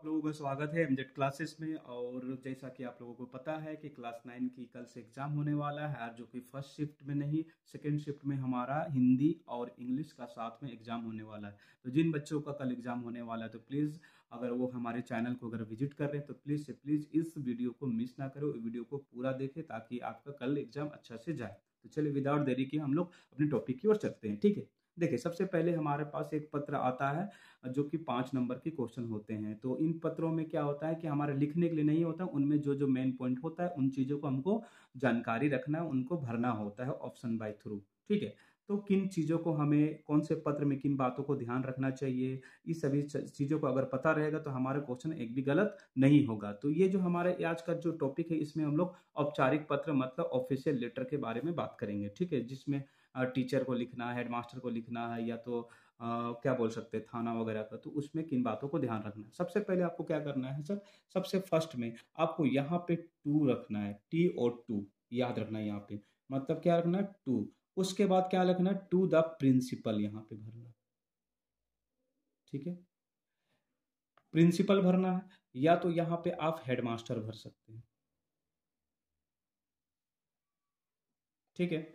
आप लोगों का स्वागत है एमजेड क्लासेस में और जैसा कि आप लोगों को पता है कि क्लास नाइन की कल से एग्जाम होने वाला है जो कि फर्स्ट शिफ्ट में नहीं सेकंड शिफ्ट में हमारा हिंदी और इंग्लिश का साथ में एग्जाम होने वाला है तो जिन बच्चों का कल एग्जाम होने वाला है तो प्लीज़ अगर वो हमारे चैनल को अगर विजिट कर रहे हैं तो प्लीज़ से प्लीज़ इस वीडियो को मिस ना करो वीडियो को पूरा देखें ताकि आपका कल एग्जाम अच्छा से जाए तो चलिए विदाउट देरी के हम लोग अपने टॉपिक की ओर चलते हैं ठीक है देखिए सबसे पहले हमारे पास एक पत्र आता है जो कि पाँच नंबर के क्वेश्चन होते हैं तो इन पत्रों में क्या होता है कि हमारे लिखने के लिए नहीं होता उनमें जो जो मेन पॉइंट होता है उन चीज़ों को हमको जानकारी रखना है उनको भरना होता है ऑप्शन बाय थ्रू ठीक है तो किन चीज़ों को हमें कौन से पत्र में किन बातों को ध्यान रखना चाहिए इस सभी चीज़ों को अगर पता रहेगा तो हमारा क्वेश्चन एक भी गलत नहीं होगा तो ये जो हमारे आज का जो टॉपिक है इसमें हम लोग औपचारिक पत्र मतलब ऑफिशियल लेटर के बारे में बात करेंगे ठीक है जिसमें टीचर को लिखना है मास्टर को लिखना है या तो आ, क्या बोल सकते हैं थाना वगैरह का तो उसमें किन बातों को ध्यान रखना है सबसे पहले आपको क्या करना है सर सबसे फर्स्ट में आपको यहाँ पे टू रखना है टी और टू याद रखना है यहाँ पे मतलब क्या रखना है टू उसके बाद क्या रखना है टू द प्रिंसिपल यहाँ पे भरना ठीक है प्रिंसिपल भरना है या तो यहाँ पे आप हेडमास्टर भर सकते हैं ठीक है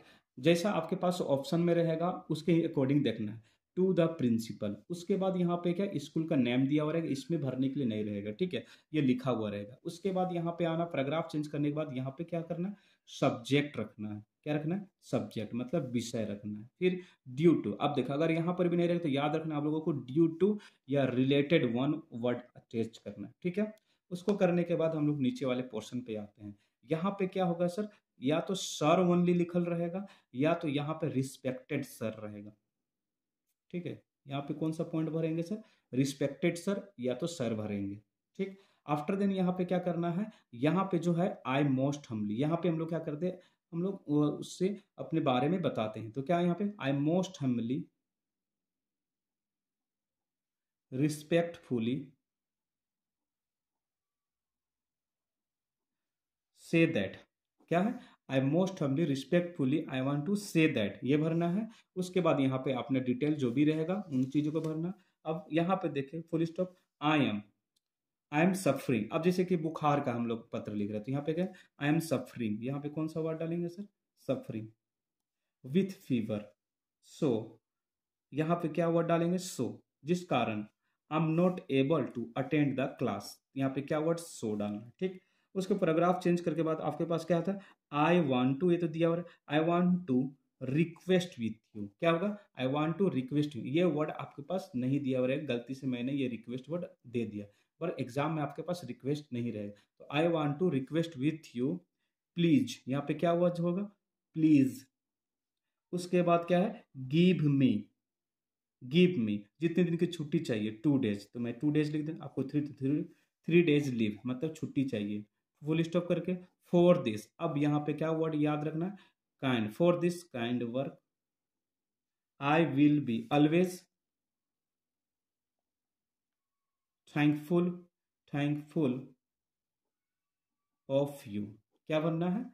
जैसा आपके पास ऑप्शन में रहेगा उसके अकॉर्डिंग देखना है टू द प्रिंसिपल उसके बाद यहाँ पे क्या स्कूल का नेम दिया हुआ रहेगा इसमें भरने के लिए नहीं रहेगा ठीक है ये लिखा हुआ रहेगा उसके बाद यहाँ पे आना पैराग्राफ चेंज करने के बाद यहाँ पे क्या करना है सब्जेक्ट रखना है क्या रखना है सब्जेक्ट मतलब विषय रखना है फिर ड्यू टू अब देखो अगर यहाँ पर भी नहीं रहेगा तो याद रखना आप लोगों को ड्यू टू या रिलेटेड वन वर्ड अटैच करना है ठीक है उसको करने के बाद हम लोग नीचे वाले पोर्शन पे आते हैं यहाँ पे क्या होगा सर या तो सर ओनली लिखल रहेगा या तो यहाँ पे रिस्पेक्टेड सर रहेगा ठीक है यहाँ पे कौन सा पॉइंट भरेंगे सर रिस्पेक्टेड सर या तो सर भरेंगे ठीक आफ्टर देन यहाँ पे क्या करना है यहाँ पे जो है आई मोस्ट हमली यहाँ पे हम लोग क्या करते हैं हम लोग उससे अपने बारे में बताते हैं तो क्या यहाँ पे I most humbly respectfully say that क्या है I most humbly respectfully I want to say that ये भरना है उसके बाद यहाँ पे आपने डिटेल जो भी रहेगा उन चीज़ों को भरना अब यहाँ पे देखें full stop I am I am suffering अब जैसे कि बुखार का हम लोग पत्र लिख रहे थे तो यहाँ पे क्या आई एम सफरिंग यहाँ पे कौन सा वर्ड डालेंगे sir suffering with fever so यहाँ पे क्या वर्ड डालेंगे सो so, जिस कारण I am not able to attend the class यहाँ पे क्या वर्ड सो so डालना ठीक उसके पैराग्राफ चेंज करके बाद आपके पास क्या था है आई वॉन्ट टू ये तो दिया हुआ है I want to request with you क्या होगा I want to request you ये वर्ड आपके पास नहीं दिया हुआ है गलती से मैंने ये रिक्वेस्ट वर्ड दे दिया पर एग्जाम में आपके पास रिक्वेस्ट नहीं रहेगा तो I want to request with you please यहाँ पे क्या वर्ड होगा प्लीज उसके बाद क्या है गिव मी गिव मी जितने दिन की छुट्टी चाहिए टू डेज तो मैं टू डेज लिख दें आपको three three three days leave मतलब छुट्टी चाहिए फुल स्टॉप करके फॉर दिस अब यहाँ पे क्या वर्ड याद रखना kind for this kind work I will be always thankful thankful of you क्या बनना है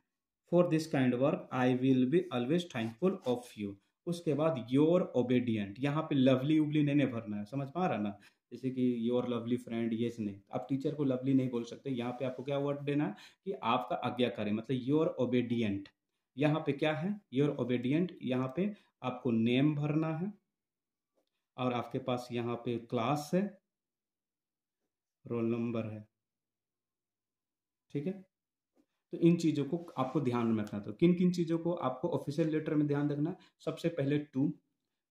for this kind work I will be always thankful of you उसके बाद योर ओबेडियंट यहाँ पे लवली उबली नहीं भरना है समझ पा रहा ना जैसे कि योर लवली फ्रेंड ये नहीं आप टीचर को लवली नहीं बोल सकते यहाँ पे आपको क्या वर्ड देना है कि आपका करें मतलब योर ओबेडियंट यहाँ पे क्या है योर ओबेडियंट यहाँ पे आपको नेम भरना है और आपके पास यहाँ पे क्लास है रोल नंबर है ठीक है तो इन चीज़ों को आपको ध्यान में रखना तो किन किन चीज़ों को आपको ऑफिशियल लेटर में ध्यान रखना सबसे पहले टू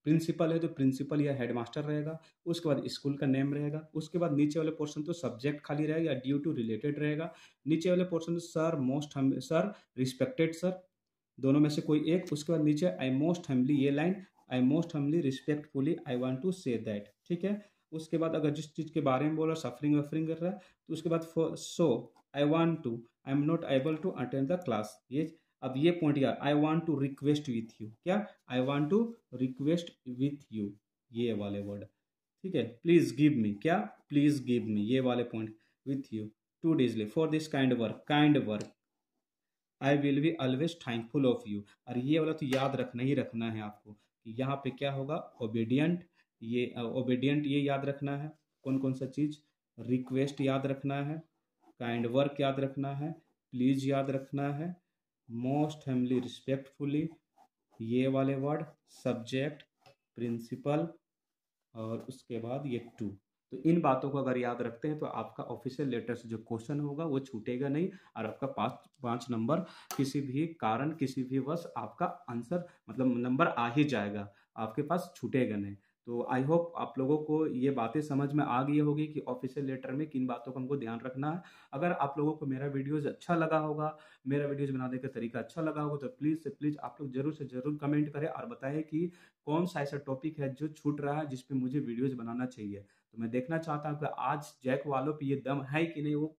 प्रिंसिपल है तो प्रिंसिपल या हेडमास्टर रहेगा उसके बाद स्कूल का नेम रहेगा उसके बाद नीचे वाले पोर्शन तो सब्जेक्ट खाली रहेगा या ड्यू टू रिलेटेड रहेगा नीचे वाले पोर्शन तो सर मोस्ट हम सर रिस्पेक्टेड सर दोनों में से कोई एक उसके बाद नीचे आई मोस्ट हमली ये line I most humbly respectfully I want to say that ठीक है उसके बाद अगर जिस चीज़ के बारे में बोला सफरिंग वफरिंग कर रहा है तो उसके बाद so I want to I am not able to attend the class ये अब ये पॉइंट क्या I want to request with you क्या I want to request with you ये वाले वर्ड ठीक है प्लीज गिव मी क्या प्लीज गिव मी ये वाले point with you to lay for this kind work kind work I will be always thankful of you और ये वाला तो याद रखना ही रखना है आपको कि यहाँ पे क्या होगा ओबेडियंट ये ओबेडियंट ये याद रखना है कौन कौन सा चीज़ रिक्वेस्ट याद रखना है काइंड वर्क याद रखना है प्लीज याद रखना है मोस्ट हेमली रिस्पेक्टफुली ये वाले वर्ड सब्जेक्ट प्रिंसिपल और उसके बाद ये टू तो इन बातों को अगर याद रखते हैं तो आपका ऑफिशियल लेटर से जो क्वेश्चन होगा वो छूटेगा नहीं और आपका पाँच पाँच नंबर किसी भी कारण किसी भी वश आपका आंसर मतलब नंबर आ ही जाएगा आपके पास छूटेगा नहीं तो आई होप आप लोगों को ये बातें समझ में आ गई होगी कि ऑफिशियल लेटर में किन बातों का हमको ध्यान रखना है अगर आप लोगों को मेरा वीडियोज़ अच्छा लगा होगा मेरा वीडियोज़ बनाने का तरीका अच्छा लगा होगा तो प्लीज़ से प्लीज़ आप लोग जरूर से ज़रूर कमेंट करें और बताएं कि कौन सा ऐसा टॉपिक है जो छूट रहा है जिसपे मुझे वीडियोज़ बनाना चाहिए तो मैं देखना चाहता हूँ कि आज जैक वालों पर ये दम है कि नहीं वो